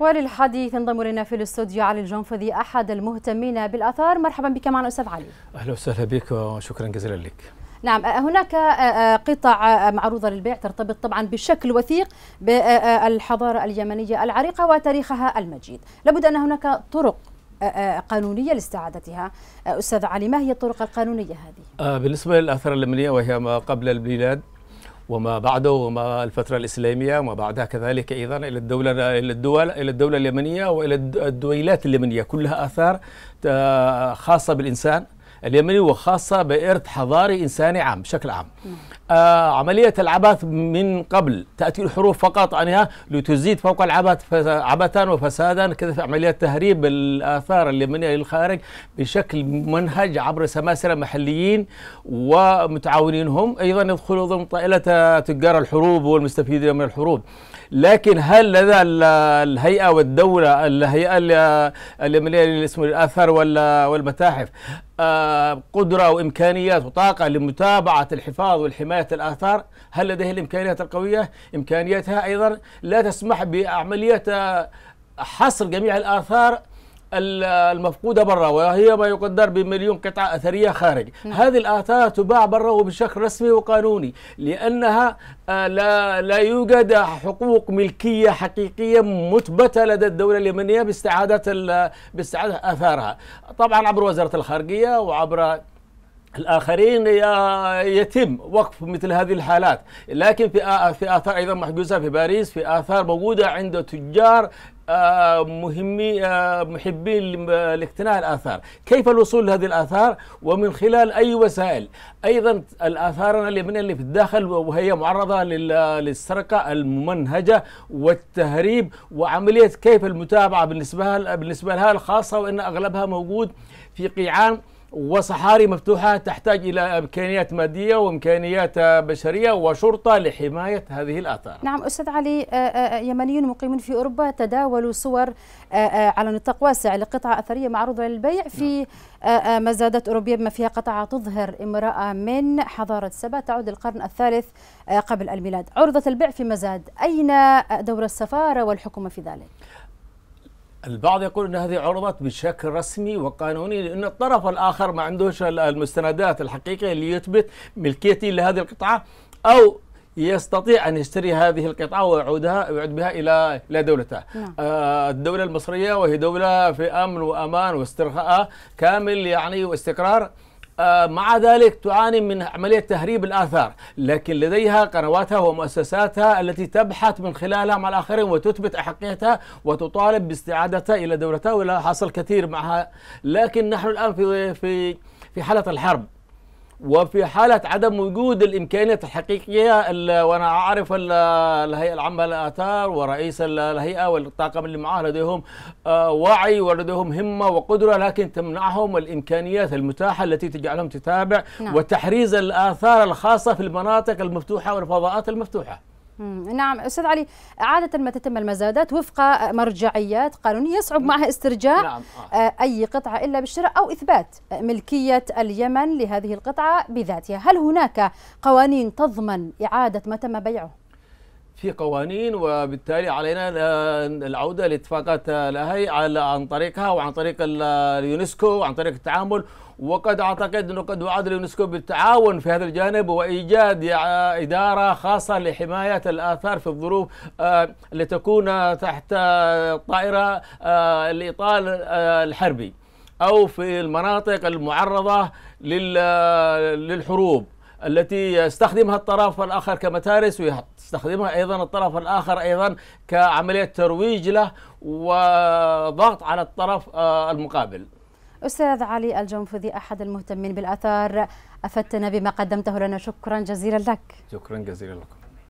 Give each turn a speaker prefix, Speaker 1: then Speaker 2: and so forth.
Speaker 1: وللحديث انضم الينا في الاستوديو علي الجنفذي احد المهتمين بالاثار مرحبا بك معنا استاذ علي
Speaker 2: اهلا وسهلا بك وشكرا جزيلا لك
Speaker 1: نعم آه، هناك آه، آه، قطع معروضة للبيع ترتبط طبعا بشكل وثيق بالحضارة اليمنية العريقة وتاريخها المجيد لابد أن هناك طرق قانونيه لاستعادتها استاذ علي ما هي الطرق القانونيه
Speaker 2: هذه بالنسبه للاثار اليمنيه وهي ما قبل الميلاد وما بعده وما الفترة الإسلامية وما بعدها كذلك أيضا إلى الدولة إلى الدول إلى الدولة اليمنية وإلى الدويلات اليمنية كلها آثار آه، خاصة بالإنسان اليمني وخاصة بإرث حضاري إنساني عام بشكل عام آه عملية العبث من قبل تأتي الحروف فقط عنها لتزيد فوق العبث عبثا وفسادا كذا في عملية تهريب الآثار اليمنية للخارج بشكل منهج عبر سماسرة محليين ومتعاونينهم أيضا يدخلوا ضمن طائلة تجار الحروب والمستفيدين من الحروب لكن هل لدى الهيئة والدولة الهيئة اليمنية للاسم الآثار والمتاحف آه قدرة وإمكانيات وطاقة لمتابعة الحفاظ والحماية حماية الآثار هل لديه الإمكانيات القوية إمكانياتها أيضا لا تسمح بعملية آه، حصر جميع الآثار آه، المفقودة برا وهي ما يقدر بمليون قطعة أثرية خارج نعم. هذه الآثار تباع برا وبشكل رسمي وقانوني لأنها آه، لا, لا يوجد حقوق ملكية حقيقية مثبتة لدى الدولة اليمنية باستعادة, باستعادة آثارها طبعا عبر وزارة الخارجية وعبر الآخرين يتم وقف مثل هذه الحالات لكن في في آثار أيضا محجوزة في باريس في آثار موجودة عند تجار مهمي محبين لاقتناء الآثار كيف الوصول لهذه الآثار ومن خلال أي وسائل أيضا الآثار اليمنية اللي في الداخل وهي معرضة للسرقة الممنهجة والتهريب وعملية كيف المتابعة بالنسبة بالنسبة لها الخاصة وأن أغلبها موجود في قيعان وصحاري مفتوحة تحتاج إلى إمكانيات مادية وإمكانيات بشرية وشرطة لحماية هذه الآثار
Speaker 1: نعم أستاذ علي آه، آه، يمنيون مقيمون في أوروبا تداولوا صور آه، على نطاق واسع لقطع أثرية معروضة للبيع في نعم. مزادات أوروبية بما فيها قطعة تظهر امرأة من حضارة سبا تعود للقرن الثالث قبل الميلاد عرضت البيع في مزاد أين دور السفارة والحكومة في ذلك؟
Speaker 2: البعض يقول ان هذه عرضت بشكل رسمي وقانوني لان الطرف الاخر ما عندوش المستندات الحقيقيه اللي يثبت ملكيتي لهذه القطعه او يستطيع ان يشتري هذه القطعه ويعودها ويعود بها الى الى دولته. نعم. آه الدوله المصريه وهي دوله في امن وامان واسترخاء كامل يعني واستقرار آه، مع ذلك تعاني من عملية تهريب الآثار لكن لديها قنواتها ومؤسساتها التي تبحث من خلالها مع الآخرين وتثبت أحقيتها وتطالب باستعادتها إلى دولتها ولا حصل كثير معها لكن نحن الآن في في في حالة الحرب وفي حالة عدم وجود الإمكانيات الحقيقية وأنا أعرف الهيئة العامة للآثار ورئيس الهيئة والطاقم اللي معاه لديهم آه، وعي ولديهم همة وقدرة لكن تمنعهم الإمكانيات المتاحة التي تجعلهم تتابع نعم. وتحريز الآثار الخاصة في المناطق المفتوحة والفضاءات المفتوحة
Speaker 1: نعم استاذ علي عاده ما تتم المزادات وفق مرجعيات قانونيه يصعب معها استرجاع نعم. آه. آه. اي قطعه الا بالشراء او اثبات ملكيه اليمن لهذه القطعه بذاتها هل هناك قوانين تضمن اعاده ما تم بيعه
Speaker 2: في قوانين وبالتالي علينا العوده لاتفاقات الهي عن طريقها وعن طريق اليونسكو وعن طريق التعامل وقد اعتقد انه قد وعد اليونسكو بالتعاون في هذا الجانب وايجاد اداره خاصه لحمايه الاثار في الظروف آه، لتكون تحت طائره آه، الاطال آه، الحربي او في المناطق المعرضه للحروب التي يستخدمها الطرف الآخر كمتارس ويستخدمها أيضا الطرف الآخر أيضا كعملية ترويج له وضغط على الطرف آه، المقابل
Speaker 1: أستاذ علي الجنفذي أحد المهتمين بالآثار أفدتنا بما قدمته لنا شكرا جزيلا لك
Speaker 2: شكرا جزيلا لكم